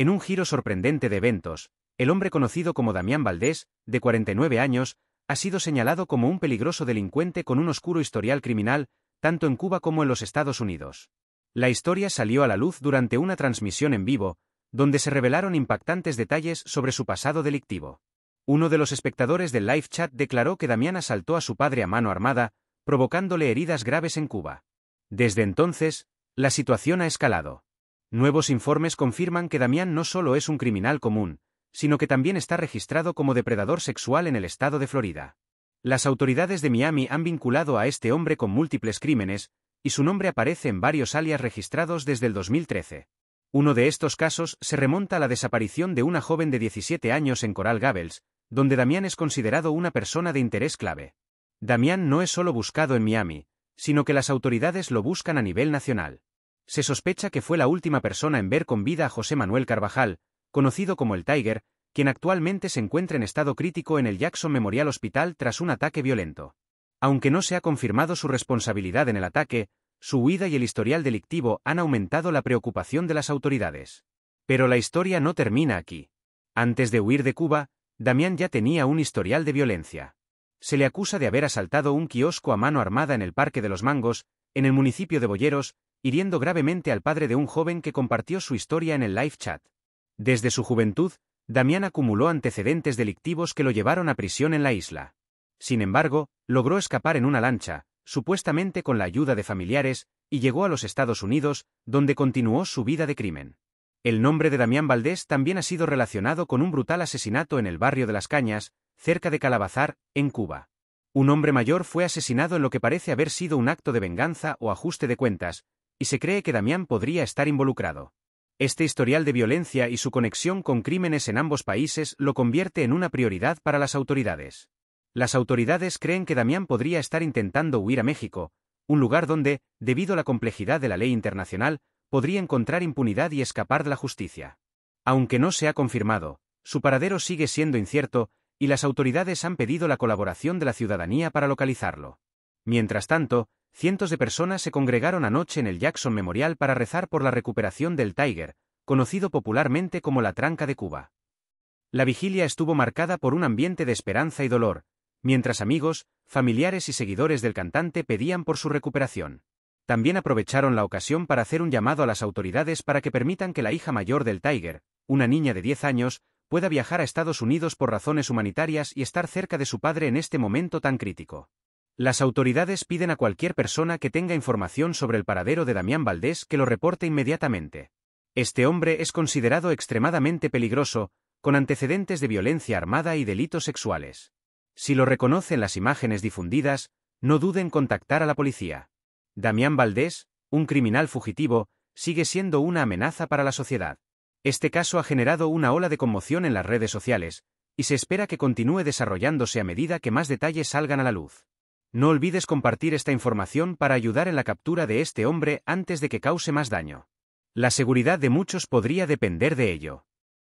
En un giro sorprendente de eventos, el hombre conocido como Damián Valdés, de 49 años, ha sido señalado como un peligroso delincuente con un oscuro historial criminal, tanto en Cuba como en los Estados Unidos. La historia salió a la luz durante una transmisión en vivo, donde se revelaron impactantes detalles sobre su pasado delictivo. Uno de los espectadores del live chat declaró que Damián asaltó a su padre a mano armada, provocándole heridas graves en Cuba. Desde entonces, la situación ha escalado. Nuevos informes confirman que Damián no solo es un criminal común, sino que también está registrado como depredador sexual en el estado de Florida. Las autoridades de Miami han vinculado a este hombre con múltiples crímenes, y su nombre aparece en varios alias registrados desde el 2013. Uno de estos casos se remonta a la desaparición de una joven de 17 años en Coral Gables, donde Damián es considerado una persona de interés clave. Damián no es solo buscado en Miami, sino que las autoridades lo buscan a nivel nacional se sospecha que fue la última persona en ver con vida a José Manuel Carvajal, conocido como el Tiger, quien actualmente se encuentra en estado crítico en el Jackson Memorial Hospital tras un ataque violento. Aunque no se ha confirmado su responsabilidad en el ataque, su huida y el historial delictivo han aumentado la preocupación de las autoridades. Pero la historia no termina aquí. Antes de huir de Cuba, Damián ya tenía un historial de violencia. Se le acusa de haber asaltado un kiosco a mano armada en el Parque de los Mangos, en el municipio de Boyeros, hiriendo gravemente al padre de un joven que compartió su historia en el live chat. Desde su juventud, Damián acumuló antecedentes delictivos que lo llevaron a prisión en la isla. Sin embargo, logró escapar en una lancha, supuestamente con la ayuda de familiares, y llegó a los Estados Unidos, donde continuó su vida de crimen. El nombre de Damián Valdés también ha sido relacionado con un brutal asesinato en el barrio de Las Cañas, cerca de Calabazar, en Cuba. Un hombre mayor fue asesinado en lo que parece haber sido un acto de venganza o ajuste de cuentas, y se cree que Damián podría estar involucrado. Este historial de violencia y su conexión con crímenes en ambos países lo convierte en una prioridad para las autoridades. Las autoridades creen que Damián podría estar intentando huir a México, un lugar donde, debido a la complejidad de la ley internacional, podría encontrar impunidad y escapar de la justicia. Aunque no se ha confirmado, su paradero sigue siendo incierto, y las autoridades han pedido la colaboración de la ciudadanía para localizarlo. Mientras tanto, Cientos de personas se congregaron anoche en el Jackson Memorial para rezar por la recuperación del Tiger, conocido popularmente como la Tranca de Cuba. La vigilia estuvo marcada por un ambiente de esperanza y dolor, mientras amigos, familiares y seguidores del cantante pedían por su recuperación. También aprovecharon la ocasión para hacer un llamado a las autoridades para que permitan que la hija mayor del Tiger, una niña de 10 años, pueda viajar a Estados Unidos por razones humanitarias y estar cerca de su padre en este momento tan crítico. Las autoridades piden a cualquier persona que tenga información sobre el paradero de Damián Valdés que lo reporte inmediatamente. Este hombre es considerado extremadamente peligroso, con antecedentes de violencia armada y delitos sexuales. Si lo reconocen las imágenes difundidas, no duden en contactar a la policía. Damián Valdés, un criminal fugitivo, sigue siendo una amenaza para la sociedad. Este caso ha generado una ola de conmoción en las redes sociales, y se espera que continúe desarrollándose a medida que más detalles salgan a la luz. No olvides compartir esta información para ayudar en la captura de este hombre antes de que cause más daño. La seguridad de muchos podría depender de ello.